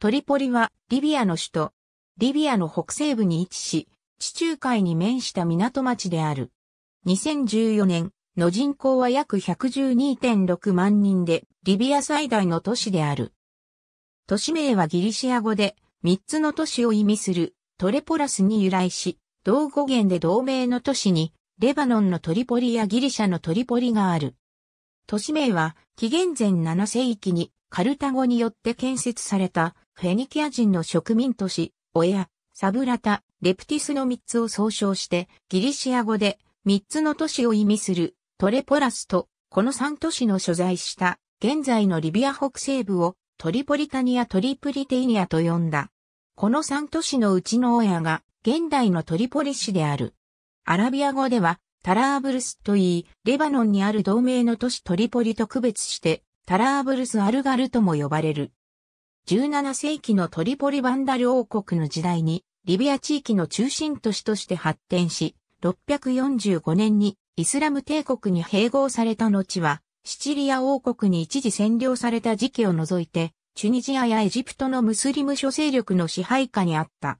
トリポリはリビアの首都。リビアの北西部に位置し、地中海に面した港町である。2014年の人口は約112.6万人で、リビア最大の都市である。都市名はギリシア語で、3つの都市を意味するトレポラスに由来し、同語源で同名の都市に、レバノンのトリポリやギリシャのトリポリがある。都市名は、紀元前7世紀にカルタゴによって建設されたフェニキア人の植民都市、オエア、サブラタ、レプティスの3つを総称して、ギリシア語で3つの都市を意味するトレポラスと、この3都市の所在した現在のリビア北西部をトリポリタニア・トリプリテイニアと呼んだ。この3都市のうちのオエアが現代のトリポリ市である。アラビア語ではタラーブルスといい、レバノンにある同盟の都市トリポリと区別して、タラーブルス・アルガルとも呼ばれる。17世紀のトリポリ・バンダル王国の時代に、リビア地域の中心都市として発展し、645年にイスラム帝国に併合された後は、シチリア王国に一時占領された時期を除いて、チュニジアやエジプトのムスリム諸勢力の支配下にあった。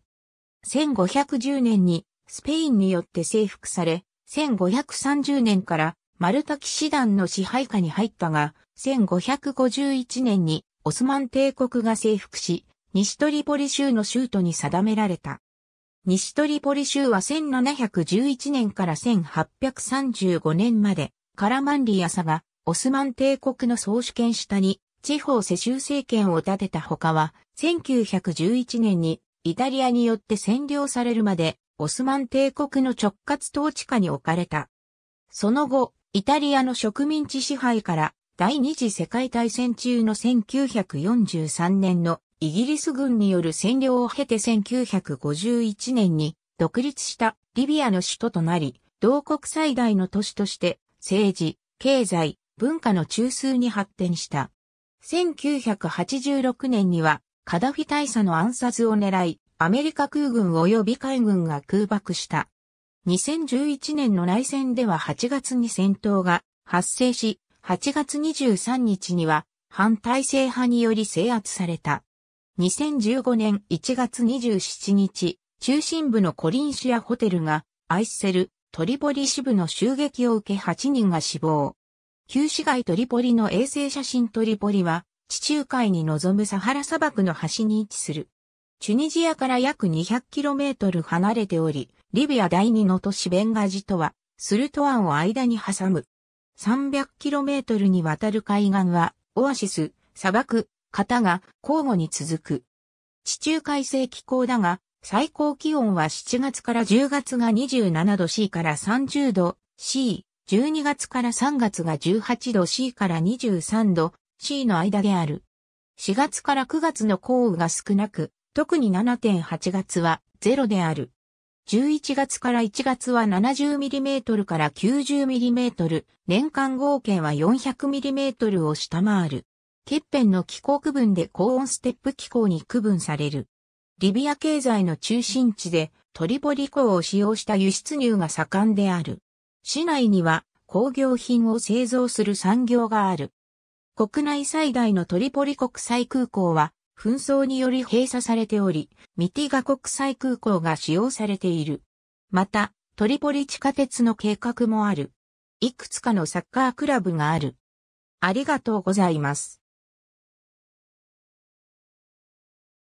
1510年にスペインによって征服され、1530年からマルタ騎士団の支配下に入ったが、1551年にオスマン帝国が征服し、西トリポリ州の州都に定められた。西トリポリ州は1711年から1835年まで、カラマンリアサがオスマン帝国の総主権下に地方世襲政権を立てた他は、1911年にイタリアによって占領されるまで、オスマン帝国の直轄統治下に置かれた。その後、イタリアの植民地支配から第二次世界大戦中の1943年のイギリス軍による占領を経て1951年に独立したリビアの首都となり、同国最大の都市として政治、経済、文化の中枢に発展した。1986年にはカダフィ大佐の暗殺を狙い、アメリカ空軍及び海軍が空爆した。2011年の内戦では8月に戦闘が発生し、8月23日には反体制派により制圧された。2015年1月27日、中心部のコリンシアホテルがアイセル、トリポリ支部の襲撃を受け8人が死亡。旧市街トリポリの衛星写真トリポリは、地中海に望むサハラ砂漠の端に位置する。チュニジアから約 200km 離れており、リビア第二の都市ベンガジとは、スルトアンを間に挟む。300km にわたる海岸は、オアシス、砂漠、型が交互に続く。地中海性気候だが、最高気温は7月から10月が27度 C から30度 C、12月から3月が18度 C から23度 C の間である。4月から9月の降雨が少なく、特に7.8月はゼロである。11月から1月は 70mm から 90mm、年間合計は 400mm を下回る。欠片の気候区分で高温ステップ気候に区分される。リビア経済の中心地でトリポリ港を使用した輸出入が盛んである。市内には工業品を製造する産業がある。国内最大のトリポリ国際空港は紛争により閉鎖されており、ミティガ国際空港が使用されている。また、トリポリ地下鉄の計画もある。いくつかのサッカークラブがある。ありがとうございます。